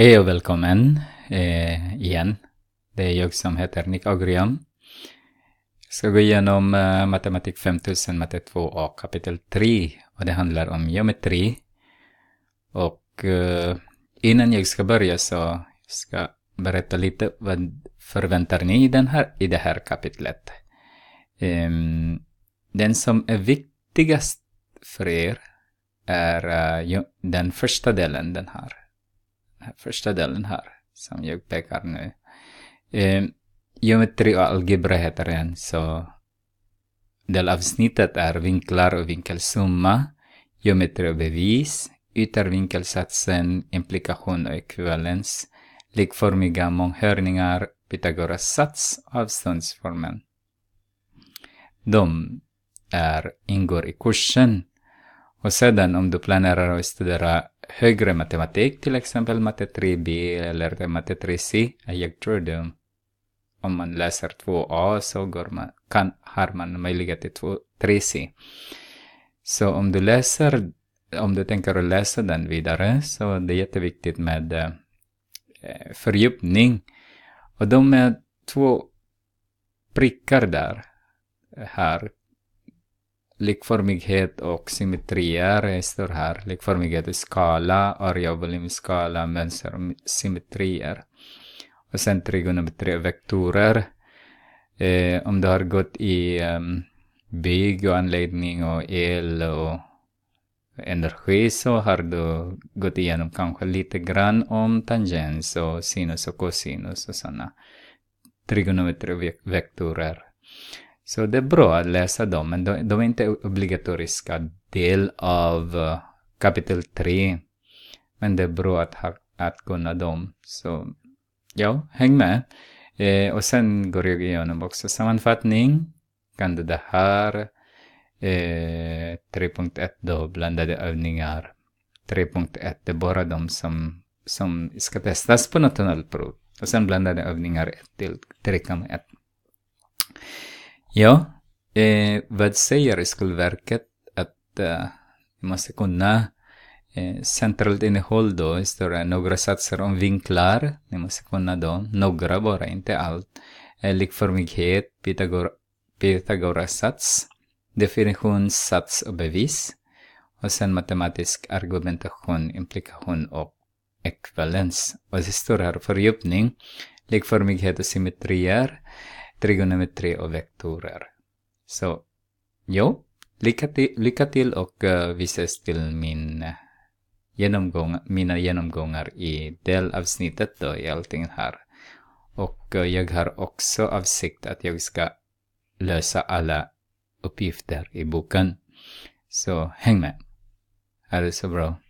Hej och välkommen eh, igen. Det är jag som heter Nick Agrian. Jag ska gå igenom eh, matematik 5000, matte 2 och kapitel 3. Och det handlar om geometri. Och eh, innan jag ska börja så ska jag berätta lite vad förväntar ni i, den här, i det här kapitlet. Ehm, den som är viktigast för er är eh, den första delen, den här första delen här, som jag pekar nu. Eh, geometri och algebra heter den, så delavsnittet är vinklar och vinkelsumma, geometri och bevis, yttervinkelsatsen, implikation och ekvivalens, likformiga månghörningar, Pythagoras sats och avståndsformen. De är, ingår i kursen. Och sedan om du planerar att studera högre matematik, till exempel matte 3B eller matte 3C. Jag tror det. Om man läser 2A så går man, kan, har man möjlighet till 2, 3C. Så om du läser, om du tänker att läsa den vidare så det är jätteviktigt med eh, fördjupning. Och de är två prickar där, här likformighet och symmetrier. står här. Likformighet i skala, variabeln är skala, mönster och symmetrier. Och sen trigonometri och vektorer. Eh, om du har gått i um, bygg och anläggning och el och energi så har du gått igenom kanske lite grann om tangens och sinus och cosinus och sådana trigonometri och vektorer. Så det är bra att läsa dem, men de, de är inte obligatoriska del av eh, kapitel 3. Men det är bra att, ha, att kunna dem. Så ja, häng med. Eh, och sen går jag igenom också sammanfattning. Kan du det här? Eh, 3.1 då, blandade övningar. 3.1, det är bara de som, som ska testas på nationellt prov. Och sen blandade övningar 1 till 3.1. Ja, eh, vad säger Skolverket att eh, måste kunna eh, centralt innehåll då, står några satser om vinklar, ni måste kunna då, några bara, inte allt. Eh, likformighet, Pythagor Pythagorasats, definitionssats och bevis, och sen matematisk argumentation, implikation och ekvivalens. Och det står här fördjupning, likformighet och symmetrier trigonometri och vektorer. Så jo, lycka till, lycka till och uh, vi ses till min eh, genomgång, mina genomgångar i delavsnittet då i allting här. Och uh, jag har också avsikt att jag ska lösa alla uppgifter i boken. Så häng med. Ha det så bra.